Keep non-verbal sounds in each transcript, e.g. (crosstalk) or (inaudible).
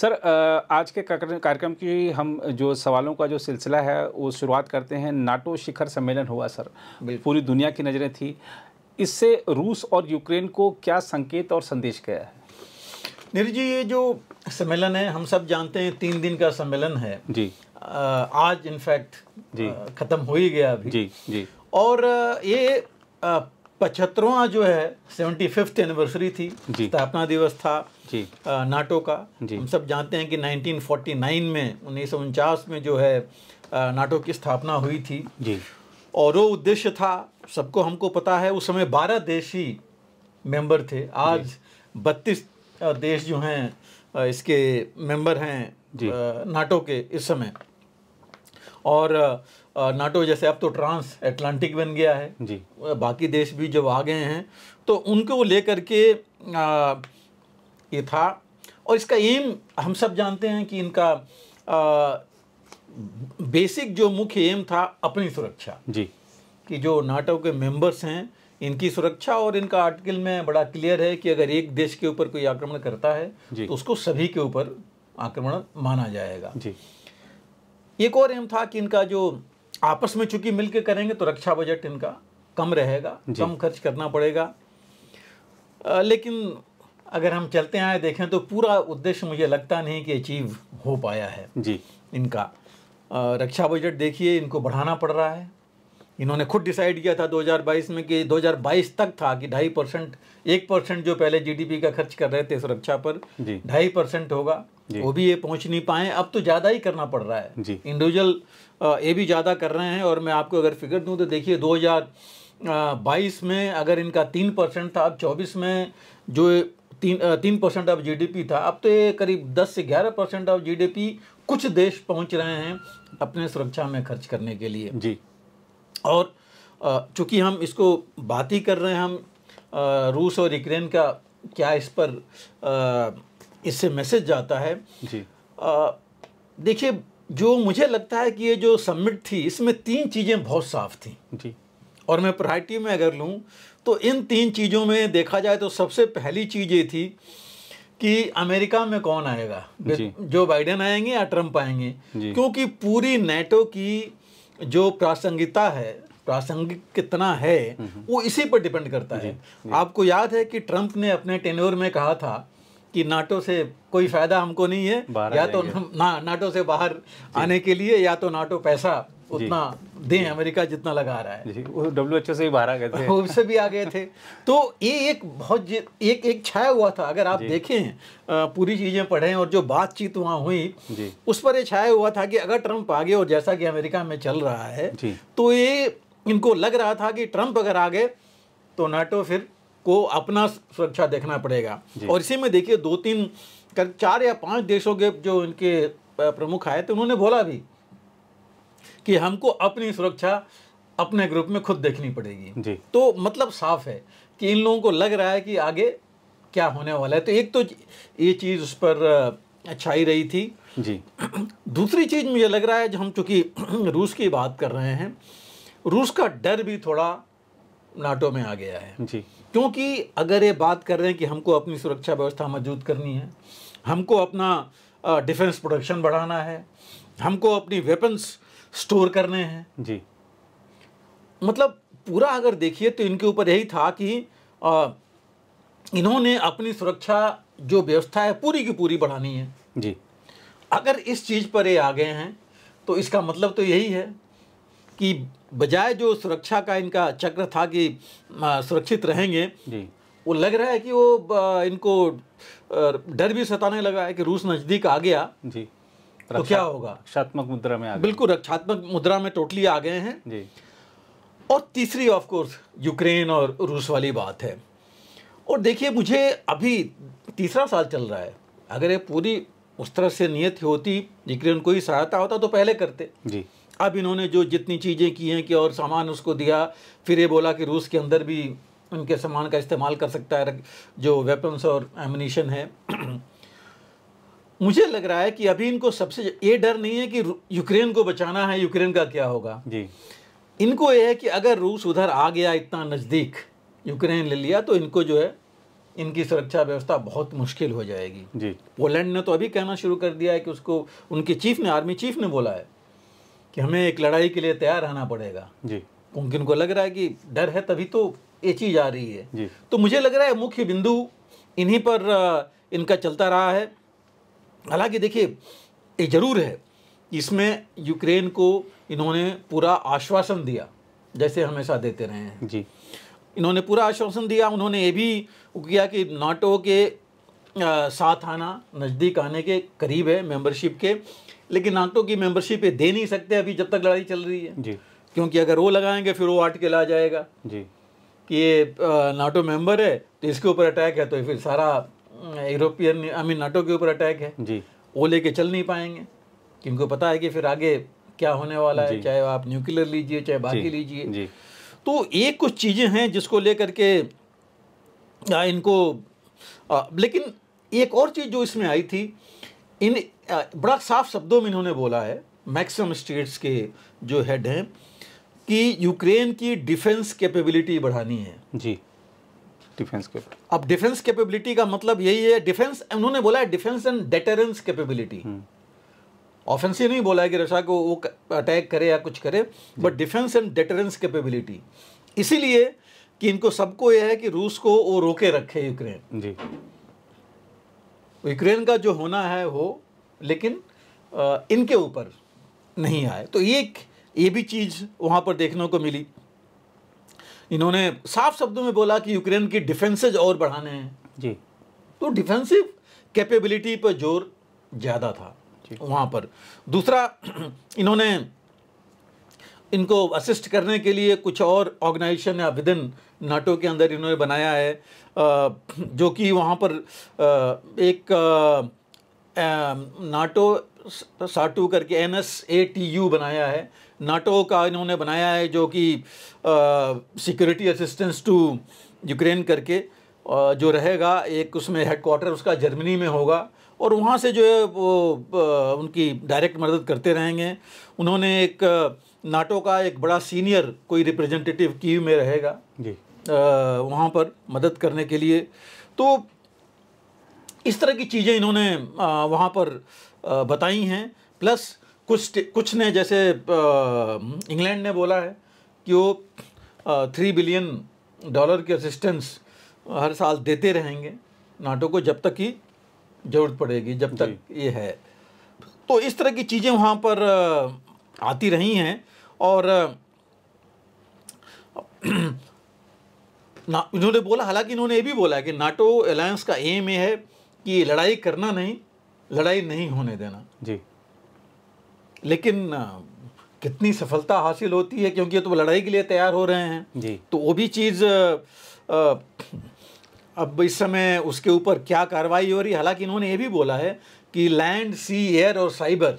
Sir आज के कार्यक्रम की हम जो सवालों का जो सिलसिला है वो शुरुआत करते हैं नाटो शिखर सम्मेलन हुआ सर पूरी दुनिया की नज़रें थी इससे रूस और यूक्रेन को क्या संकेत और संदेश गया है नीरज जी ये जो सम्मेलन है हम सब जानते हैं तीन दिन का सम्मेलन है जी आज इनफैक्ट जी खत्म हो ही गया अभी जी जी और ये आ, पचहत्तरवा जो है सेवेंटी फिफ्थ एनिवर्सरी थी स्थापना दिवस था जी नाटो का जी हम सब जानते हैं कि 1949 में उन्नीस में जो है नाटो की स्थापना हुई थी जी और वो उद्देश्य था सबको हमको पता है उस समय 12 देश ही मेंबर थे आज 32 देश जो हैं इसके मेंबर हैं नाटो के इस समय और नाटो जैसे अब तो ट्रांस एटलांटिक बन गया है जी बाकी देश भी जब आ गए हैं तो उनको लेकर के ये था और इसका एम हम सब जानते हैं कि इनका आ, बेसिक जो मुख्य एम था अपनी सुरक्षा जी कि जो नाटो के मेंबर्स हैं इनकी सुरक्षा और इनका आर्टिकल में बड़ा क्लियर है कि अगर एक देश के ऊपर कोई आक्रमण करता है तो उसको सभी के ऊपर आक्रमण माना जाएगा जी एक और एम था कि इनका जो आपस में चूंकि मिलकर करेंगे तो रक्षा बजट इनका कम रहेगा कम खर्च करना पड़ेगा आ, लेकिन अगर हम चलते आए देखें तो पूरा उद्देश्य मुझे लगता नहीं कि अचीव हो पाया है जी इनका आ, रक्षा बजट देखिए इनको बढ़ाना पड़ रहा है इन्होंने खुद डिसाइड किया था 2022 में कि 2022 तक था कि ढाई परसेंट एक परसेंट जो पहले जीडीपी का खर्च कर रहे थे सुरक्षा पर ढाई परसेंट होगा वो भी ये पहुंच नहीं पाए अब तो ज़्यादा ही करना पड़ रहा है इंडिविजुअल ये भी ज़्यादा कर रहे हैं और मैं आपको अगर फिगर दूँ तो देखिए 2022 में अगर इनका तीन परसेंट था अब 24 में जो तीन तीन परसेंट ऑफ जीडीपी था अब तो ये करीब 10 से 11 परसेंट ऑफ जीडीपी कुछ देश पहुंच रहे हैं अपने सुरक्षा में खर्च करने के लिए जी और चूंकि हम इसको बात ही कर रहे हैं हम रूस और यूक्रेन का क्या इस पर इससे मैसेज जाता है जी देखिए जो मुझे लगता है कि ये जो सबमिट थी इसमें तीन चीज़ें बहुत साफ थी जी और मैं प्रायरिटी में अगर लूँ तो इन तीन चीज़ों में देखा जाए तो सबसे पहली चीज़ ये थी कि अमेरिका में कौन आएगा जो बाइडेन आएंगे या ट्रंप आएंगे क्योंकि पूरी नेटो की जो प्रासंगिकता है प्रासंगिक कितना है हम्म, हम्म। वो इसी पर डिपेंड करता है आपको याद है कि ट्रंप ने अपने टेनोर में कहा था कि नाटो से कोई फायदा हमको नहीं है या तो ना नाटो से बाहर आने के लिए या तो नाटो पैसा उतना दें अमेरिका जितना लगा रहा है डब्ल्यू एच ओ से भी बाहर आ गए थे उससे भी आ गए थे तो ये एक बहुत एक एक छाया हुआ था अगर आप देखें पूरी चीज़ें पढ़े और जो बातचीत वहाँ हुई उस पर ये छाया हुआ था कि अगर ट्रंप आ गए और जैसा कि अमेरिका में चल रहा है तो ये इनको लग रहा था कि ट्रंप अगर आ गए तो नाटो फिर को अपना सुरक्षा देखना पड़ेगा और इसी में देखिए दो तीन चार या पांच देशों के जो इनके प्रमुख आए थे उन्होंने बोला भी कि हमको अपनी सुरक्षा अपने ग्रुप में खुद देखनी पड़ेगी तो मतलब साफ है कि इन लोगों को लग रहा है कि आगे क्या होने वाला है तो एक तो ये चीज़ उस पर छाई रही थी जी (clears throat) दूसरी चीज़ मुझे लग रहा है जो हम चूँकि (clears throat) रूस की बात कर रहे हैं रूस का डर भी थोड़ा नाटो में आ गया है जी क्योंकि अगर ये बात कर रहे हैं कि हमको अपनी सुरक्षा व्यवस्था मजबूत करनी है हमको अपना डिफेंस प्रोडक्शन बढ़ाना है हमको अपनी वेपन्स स्टोर करने हैं जी मतलब पूरा अगर देखिए तो इनके ऊपर यही था कि आ, इन्होंने अपनी सुरक्षा जो व्यवस्था है पूरी की पूरी बढ़ानी है जी अगर इस चीज़ पर ये आ गए हैं तो इसका मतलब तो यही है कि बजाय जो सुरक्षा का इनका चक्र था कि सुरक्षित रहेंगे वो लग रहा है कि वो इनको डर भी सताने लगा है कि रूस नज़दीक आ गया जी तो क्या होगा रक्षात्मक मुद्रा में आ बिल्कुल रक्षात्मक मुद्रा में टोटली आ गए हैं जी और तीसरी ऑफ कोर्स यूक्रेन और रूस वाली बात है और देखिए मुझे अभी तीसरा साल चल रहा है अगर ये पूरी उस तरह से नियत होती यूक्रेन को ही सहायता होता तो पहले करते जी अब इन्होंने जो जितनी चीज़ें की हैं कि और सामान उसको दिया फिर ये बोला कि रूस के अंदर भी उनके सामान का इस्तेमाल कर सकता है जो वेपन्स और एमिनीशन है (clears throat) मुझे लग रहा है कि अभी इनको सबसे ये डर नहीं है कि यूक्रेन को बचाना है यूक्रेन का क्या होगा जी इनको ये है कि अगर रूस उधर आ गया इतना नज़दीक यूक्रेन ले लिया तो इनको जो है इनकी सुरक्षा व्यवस्था बहुत मुश्किल हो जाएगी जी पोलैंड ने तो अभी कहना शुरू कर दिया है कि उसको उनके चीफ ने आर्मी चीफ ने बोला है कि हमें एक लड़ाई के लिए तैयार रहना पड़ेगा जी क्योंकि उनको लग रहा है कि डर है तभी तो ये चीज़ आ रही है जी तो मुझे लग रहा है मुख्य बिंदु इन्हीं पर इनका चलता रहा है हालांकि देखिए ये ज़रूर है इसमें यूक्रेन को इन्होंने पूरा आश्वासन दिया जैसे हमेशा देते रहे हैं जी इन्होंने पूरा आश्वासन दिया उन्होंने ये भी किया कि नाटो के साथ आना नज़दीक आने के करीब है मेंबरशिप के लेकिन नाटो की मेंबरशिप ये दे नहीं सकते अभी जब तक लड़ाई चल रही है जी क्योंकि अगर वो लगाएंगे फिर वो आर्टिकल आ जाएगा जी कि ये नाटो मेंबर है तो इसके ऊपर अटैक है तो फिर सारा यूरोपियन आई मीन नाटो के ऊपर अटैक है जी वो लेके चल नहीं पाएंगे इनको पता है कि फिर आगे क्या होने वाला है चाहे आप न्यूक्लियर लीजिए चाहे बाकी लीजिए तो एक कुछ चीज़ें हैं जिसको लेकर के इनको आ, लेकिन एक और चीज़ जो इसमें आई थी इन बड़ा साफ शब्दों में इन्होंने बोला है मैक्सिमम स्टेट्स के जो हेड हैं कि यूक्रेन की डिफेंस कैपेबिलिटी बढ़ानी है जी डिफेंस कैपेबिलिटी अब डिफेंस कैपेबिलिटी का मतलब यही है डिफेंस उन्होंने बोला है defence and deterrence capability offensive नहीं बोला है कि रशा को वो अटैक करे या कुछ करे but defence and deterrence capability इसीलिए कि इनको सबको यह है कि रूस को वो रोके रखे यूक्रेन जी यूक्रेन का जो होना है हो लेकिन इनके ऊपर नहीं आए तो ये एक ये भी चीज़ वहाँ पर देखने को मिली इन्होंने साफ शब्दों में बोला कि यूक्रेन की डिफेंसेज और बढ़ाने हैं जी तो डिफेंसिव कैपेबिलिटी पर जोर ज़्यादा था वहाँ पर दूसरा (clears throat) इन्होंने इनको असिस्ट करने के लिए कुछ और ऑर्गेनाइजेशन या विदिन नाटो के अंदर इन्होंने बनाया है जो कि वहाँ पर एक नाटो साटू करके N S A T U बनाया है नाटो का इन्होंने बनाया है जो कि सिक्योरिटी असिस्टेंस टू यूक्रेन करके जो रहेगा एक उसमें हेडकोार्टर उसका जर्मनी में होगा और वहाँ से जो है वो उनकी डायरेक्ट मदद करते रहेंगे उन्होंने एक नाटो का एक बड़ा सीनियर कोई रिप्रेजेंटेटिव कीव में रहेगा जी वहाँ पर मदद करने के लिए तो इस तरह की चीज़ें इन्होंने वहाँ पर बताई हैं प्लस कुछ कुछ ने जैसे इंग्लैंड ने बोला है कि वो थ्री बिलियन डॉलर की असिस्टेंस हर साल देते रहेंगे नाटो को जब तक की ज़रूरत पड़ेगी जब तक ये है तो इस तरह की चीज़ें वहाँ पर आती रही हैं और ना इन्होंने बोला हालांकि इन्होंने ये भी बोला कि नाटो अलायंस का एम ये है कि लड़ाई करना नहीं लड़ाई नहीं होने देना जी लेकिन कितनी सफलता हासिल होती है क्योंकि तो लड़ाई के लिए तैयार हो रहे हैं जी तो वो भी चीज़ अब इस समय उसके ऊपर क्या कार्रवाई हो रही है हालांकि इन्होंने ये भी बोला है कि लैंड सी एयर और साइबर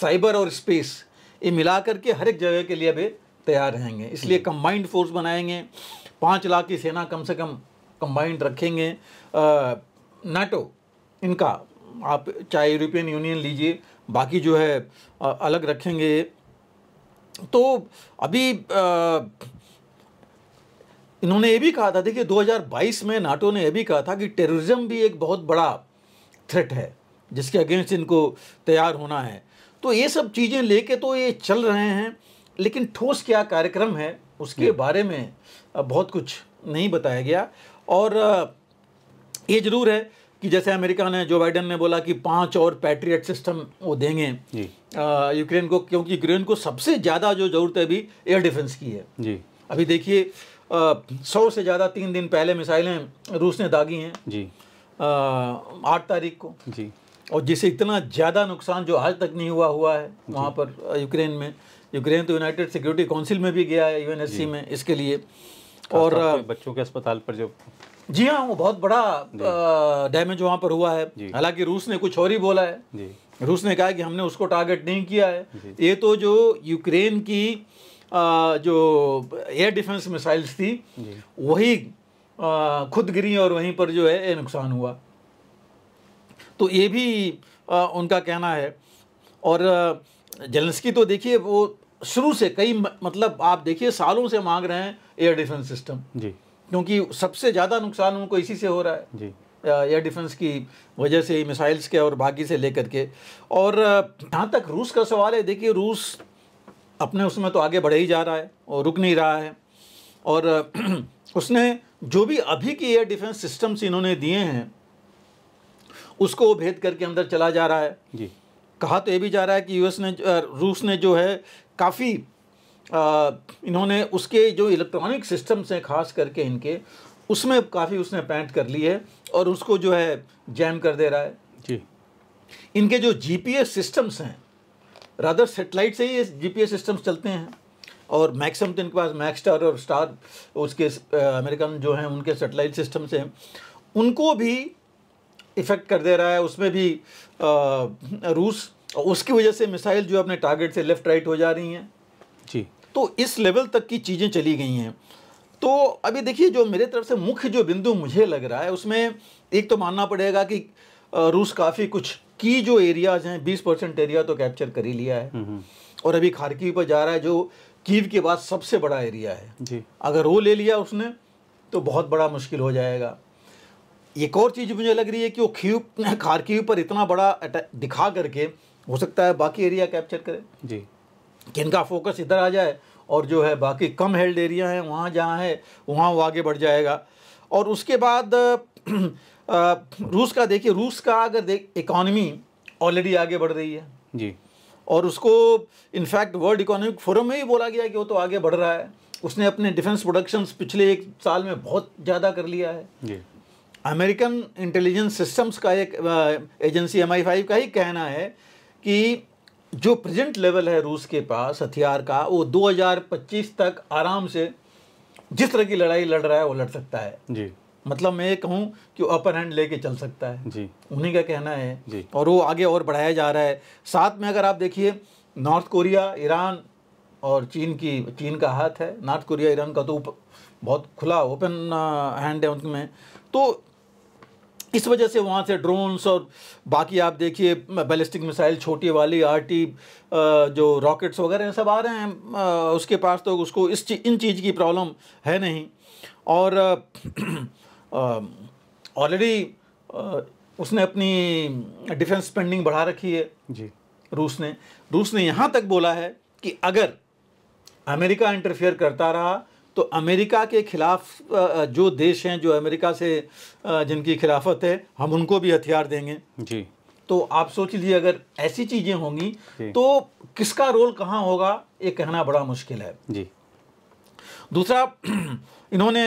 साइबर और स्पेस ये मिला करके हर एक जगह के लिए अभी तैयार रहेंगे इसलिए कंबाइंड हम्म। फोर्स बनाएंगे पाँच लाख की सेना कम से कम कंबाइंड रखेंगे नाटो इनका आप चाहे यूरोपियन यूनियन लीजिए बाकी जो है आ, अलग रखेंगे तो अभी आ, इन्होंने ये भी कहा था देखिए 2022 में नाटो ने यह भी कहा था कि टेररिज्म भी एक बहुत बड़ा थ्रेट है जिसके अगेंस्ट इनको तैयार होना है तो ये सब चीज़ें लेके तो ये चल रहे हैं लेकिन ठोस क्या कार्यक्रम है उसके बारे में बहुत कुछ नहीं बताया गया और ये ज़रूर है कि जैसे अमेरिका ने जो बाइडन ने बोला कि पांच और पैट्रियट सिस्टम वो देंगे यूक्रेन को क्योंकि यूक्रेन को सबसे ज़्यादा जो ज़रूरत है अभी एयर डिफेंस की है जी अभी देखिए सौ से ज़्यादा तीन दिन पहले मिसाइलें रूस ने दागी हैं जी आठ तारीख को जी और जिसे इतना ज़्यादा नुकसान जो आज तक नहीं हुआ हुआ है वहाँ पर यूक्रेन में यूक्रेन तो यूनाइटेड सिक्योरिटी काउंसिल में भी गया है यू में इसके लिए और बच्चों के अस्पताल पर जो जी हाँ वो बहुत बड़ा डैमेज वहाँ पर हुआ है हालांकि रूस ने कुछ और ही बोला है रूस ने कहा कि हमने उसको टारगेट नहीं किया है ये तो जो यूक्रेन की आ, जो एयर डिफेंस मिसाइल्स थी वही आ, खुद गिरी और वहीं पर जो है ये नुकसान हुआ तो ये भी आ, उनका कहना है और जेलेंस्की तो देखिए वो शुरू से कई मतलब आप देखिए सालों से मांग रहे हैं एयर डिफेंस सिस्टम जी क्योंकि सबसे ज़्यादा नुकसान उनको इसी से हो रहा है जी एयर डिफेंस की वजह से मिसाइल्स के और बाकी से लेकर के और जहाँ तक रूस का सवाल है देखिए रूस अपने उसमें तो आगे बढ़े ही जा रहा है और रुक नहीं रहा है और (clears throat) उसने जो भी अभी की एयर डिफेंस सिस्टम्स इन्होंने दिए हैं उसको वो भेद करके अंदर चला जा रहा है जी कहा तो ये भी जा रहा है कि यूएस ने रूस ने जो है काफ़ी इन्होंने उसके जो इलेक्ट्रॉनिक सिस्टम्स हैं खास करके इनके उसमें काफ़ी उसने पैंट कर ली है और उसको जो है जैम कर दे रहा है जी इनके जो जीपीएस सिस्टम्स हैं रादर सेटेलाइट से ही ये जीपीएस सिस्टम्स चलते हैं और मैक्सम तो इनके पास मैक्सटार और स्टार उसके अमेरिकन जो हैं उनके सेटेलाइट सिस्टम्स हैं उनको भी इफ़ेक्ट कर दे रहा है उसमें भी आ, रूस उसकी वजह से मिसाइल जो अपने टारगेट से लेफ़्ट राइट हो जा रही हैं जी तो इस लेवल तक की चीज़ें चली गई हैं तो अभी देखिए जो मेरे तरफ से मुख्य जो बिंदु मुझे लग रहा है उसमें एक तो मानना पड़ेगा कि रूस काफ़ी कुछ की जो एरियाज़ हैं बीस परसेंट एरिया तो कैप्चर कर ही लिया है हम्म, हम्म। और अभी खारकी पर जा रहा है जो कीव के बाद सबसे बड़ा एरिया है जी अगर वो ले लिया उसने तो बहुत बड़ा मुश्किल हो जाएगा एक और चीज़ मुझे लग रही है कि वो खीव खारकीव पर इतना बड़ा दिखा करके हो सकता है बाकी एरिया कैप्चर करें जी कि इनका फोकस इधर आ जाए और जो है बाकी कम हेल्ड एरिया हैं वहाँ जहाँ है वहाँ वो आगे बढ़ जाएगा और उसके बाद (clears throat) रूस का देखिए रूस का अगर देख इकॉनमी ऑलरेडी आगे बढ़ रही है जी और उसको इनफैक्ट वर्ल्ड इकोनॉमिक फोरम में ही बोला गया कि वो तो आगे बढ़ रहा है उसने अपने डिफेंस प्रोडक्शंस पिछले एक साल में बहुत ज़्यादा कर लिया है अमेरिकन इंटेलिजेंस सिस्टम्स का एक एजेंसी एम आई फाइव का ही कहना है कि जो प्रेजेंट लेवल है रूस के पास हथियार का वो 2025 तक आराम से जिस तरह की लड़ाई लड़ रहा है वो लड़ सकता है जी मतलब मैं ये कहूँ कि वो अपर हैंड लेके चल सकता है जी उन्हीं का कहना है जी और वो आगे और बढ़ाया जा रहा है साथ में अगर आप देखिए नॉर्थ कोरिया ईरान और चीन की चीन का हाथ है नॉर्थ कोरिया ईरान का तो बहुत खुला ओपन हैंड है उनमें तो इस वजह से वहाँ से ड्रोन्स और बाकी आप देखिए बैलिस्टिक मिसाइल छोटी वाली आरटी जो रॉकेट्स वगैरह सब आ रहे हैं उसके पास तो उसको इस ची, इन चीज़ की प्रॉब्लम है नहीं और ऑलरेडी (clears throat) उसने अपनी डिफेंस स्पेंडिंग बढ़ा रखी है जी रूस ने रूस ने यहाँ तक बोला है कि अगर अमेरिका इंटरफेयर करता रहा तो अमेरिका के ख़िलाफ़ जो देश हैं जो अमेरिका से जिनकी खिलाफत है हम उनको भी हथियार देंगे जी तो आप सोच लीजिए अगर ऐसी चीज़ें होंगी तो किसका रोल कहाँ होगा ये कहना बड़ा मुश्किल है जी दूसरा (clears throat) इन्होंने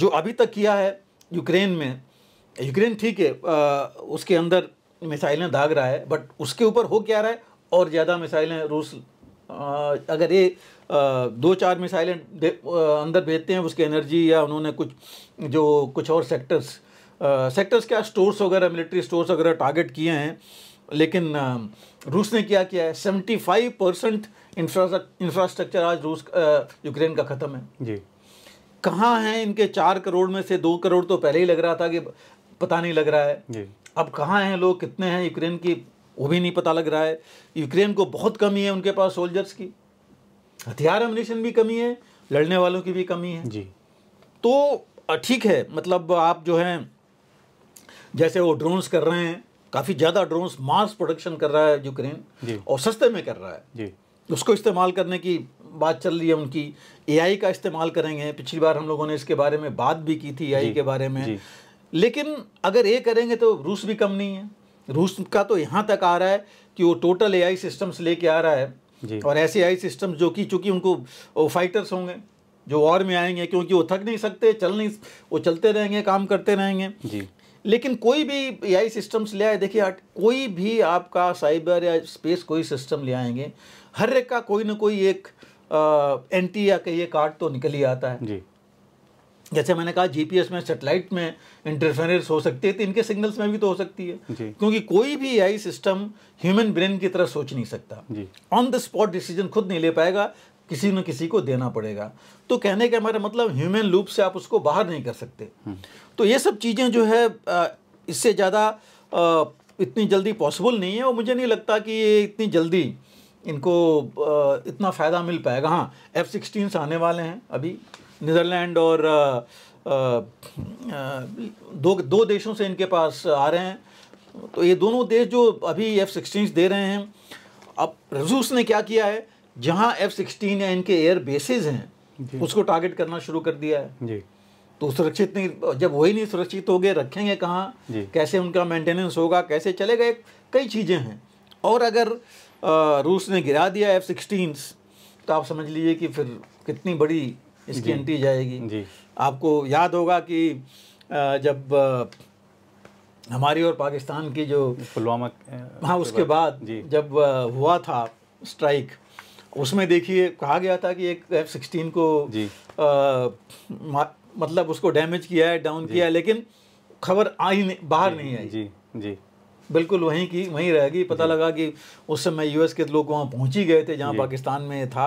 जो अभी तक किया है यूक्रेन में यूक्रेन ठीक है उसके अंदर मिसाइलें दाग रहा है बट उसके ऊपर हो क्या रहा है और ज़्यादा मिसाइलें रूस अगर ये दो चार मिसाइलें अंदर भेजते हैं उसकी एनर्जी या उन्होंने कुछ जो कुछ और सेक्टर्स सेक्टर्स क्या स्टोर्स वगैरह मिलिट्री स्टोर्स वगैरह टारगेट किए हैं लेकिन रूस ने क्या किया है सेवेंटी फाइव परसेंट इंफ्रास्ट्रक्चर आज रूस यूक्रेन का ख़त्म है जी कहाँ हैं इनके चार करोड़ में से दो करोड़ तो पहले ही लग रहा था कि पता नहीं लग रहा है जी अब कहाँ हैं लोग कितने हैं यूक्रेन की वो भी नहीं पता लग रहा है यूक्रेन को बहुत कमी है उनके पास सोल्जर्स की हथियार अमनेशन भी कमी है लड़ने वालों की भी कमी है जी तो ठीक है मतलब आप जो हैं जैसे वो ड्रोन्स कर रहे हैं काफ़ी ज़्यादा ड्रोन्स मास प्रोडक्शन कर रहा है यूक्रेन और सस्ते में कर रहा है जी उसको इस्तेमाल करने की बात चल रही है उनकी एआई का इस्तेमाल करेंगे पिछली बार हम लोगों ने इसके बारे में बात भी की थी एआई के बारे में लेकिन अगर ये करेंगे तो रूस भी कम नहीं है रूस का तो यहाँ तक आ रहा है कि वो टोटल एआई सिस्टम्स लेके आ रहा है और ऐसे आई सिस्टम जो कि चूंकि उनको फाइटर्स होंगे जो वॉर में आएंगे क्योंकि वो थक नहीं सकते चल नहीं वो चलते रहेंगे काम करते रहेंगे जी लेकिन कोई भी ए आई सिस्टम्स ले आए देखिए कोई भी आपका साइबर या स्पेस कोई सिस्टम ले आएंगे हर एक का कोई ना कोई एक एंटी या कहिए कार्ड तो निकल ही आता है जी जैसे मैंने कहा जीपीएस में सेटेलाइट में इंटरफेरेंस हो सकती है तो इनके सिग्नल्स में भी तो हो सकती है क्योंकि कोई भी आई सिस्टम ह्यूमन ब्रेन की तरह सोच नहीं सकता ऑन द स्पॉट डिसीजन खुद नहीं ले पाएगा किसी न किसी को देना पड़ेगा तो कहने का हमारा मतलब ह्यूमन लूप से आप उसको बाहर नहीं कर सकते हम्म। तो ये सब चीज़ें जो है इससे ज़्यादा इतनी जल्दी पॉसिबल नहीं है और मुझे नहीं लगता कि ये इतनी जल्दी इनको इतना फ़ायदा मिल पाएगा हाँ एफ़ सिक्सटीन आने वाले हैं अभी नीदरलैंड और दो दो देशों से इनके पास आ रहे हैं तो ये दोनों देश जो अभी एफ़ सिक्सटीन दे रहे हैं अब रूस ने क्या किया है जहाँ एफ़ सिक्सटीन या इनके एयर बेसिस हैं उसको टारगेट करना शुरू कर दिया है जी तो सुरक्षित नहीं जब वही नहीं सुरक्षित हो गए रखेंगे कहाँ कैसे उनका मेंटेनेंस होगा कैसे चलेगा कई चीज़ें हैं और अगर रूस ने गिरा दिया एफ़ सिक्सटीन तो आप समझ लीजिए कि फिर कितनी बड़ी इसकी एंट्री जाएगी जी आपको याद होगा कि जब हमारी और पाकिस्तान की जो पुलवामा हाँ उसके बाद जब हुआ था स्ट्राइक उसमें देखिए कहा गया था कि एक एफ सिक्सटीन को जी। आ, मतलब उसको डैमेज किया है डाउन किया है लेकिन खबर आई नहीं बाहर नहीं आई जी जी बिल्कुल वहीं की वहीं रहेगी पता लगा कि उस समय यूएस के लोग वहाँ पहुँच ही गए थे जहाँ पाकिस्तान में था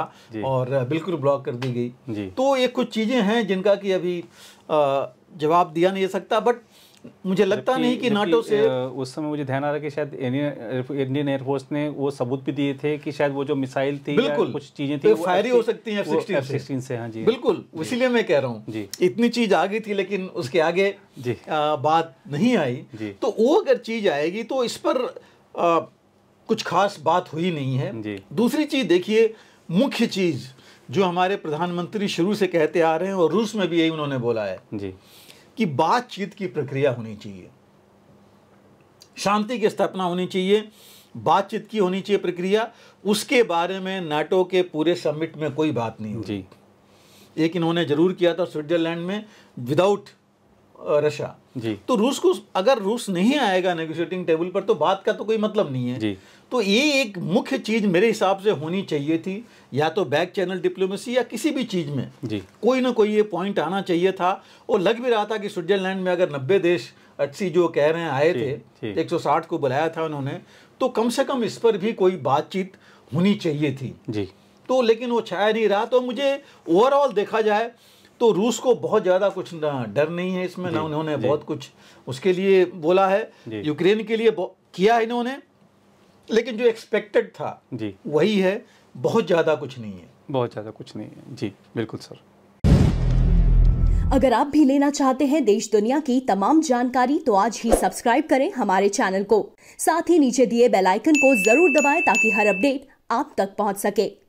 और बिल्कुल ब्लॉक कर दी गई तो ये कुछ चीज़ें हैं जिनका कि अभी जवाब दिया नहीं जा सकता बट मुझे लगता नहीं कि नाटो से उस समय मुझे ध्यान आ रहा कि शायद इंडियन एयरफोर्स ने वो सबूत भी दिए थे कि शायद वो जो मिसाइल थी बिल्कुल कुछ चीजें थी तो फायर हो सकती है f से हाँ जी बिल्कुल इसीलिए मैं कह रहा हूँ इतनी चीज आ गई थी लेकिन उसके आगे जी बात नहीं आई तो वो अगर चीज आएगी तो इस पर कुछ खास बात हुई नहीं है दूसरी चीज देखिए मुख्य चीज जो हमारे प्रधानमंत्री शुरू से कहते आ रहे हैं और रूस में भी यही उन्होंने बोला है जी कि बातचीत की प्रक्रिया होनी चाहिए शांति की स्थापना होनी चाहिए बातचीत की होनी चाहिए प्रक्रिया उसके बारे में नाटो के पूरे समिट में कोई बात नहीं हुई एक इन्होंने जरूर किया था स्विट्जरलैंड में विदाउट रशिया जी तो रूस को अगर रूस नहीं आएगा नेगोशिएटिंग टेबल पर तो बात का तो कोई मतलब नहीं है जी तो ये एक मुख्य चीज़ मेरे हिसाब से होनी चाहिए थी या तो बैक चैनल डिप्लोमेसी या किसी भी चीज़ में जी कोई ना कोई ये पॉइंट आना चाहिए था और लग भी रहा था कि स्विट्जरलैंड में अगर नब्बे देश अच्छी जो कह रहे हैं आए थे एक को बुलाया था उन्होंने तो कम से कम इस पर भी कोई बातचीत होनी चाहिए थी जी तो लेकिन वो छाया नहीं रहा तो मुझे ओवरऑल देखा जाए तो रूस को बहुत ज़्यादा कुछ डर नहीं है इसमें ना उन्होंने बहुत कुछ उसके लिए बोला है यूक्रेन के लिए किया इन्होंने लेकिन जो एक्सपेक्टेड था जी वही है बहुत ज़्यादा कुछ नहीं है बहुत ज़्यादा कुछ नहीं है जी बिल्कुल सर अगर आप भी लेना चाहते हैं देश दुनिया की तमाम जानकारी तो आज ही सब्सक्राइब करें हमारे चैनल को साथ ही नीचे दिए बेल आइकन को जरूर दबाएं ताकि हर अपडेट आप तक पहुंच सके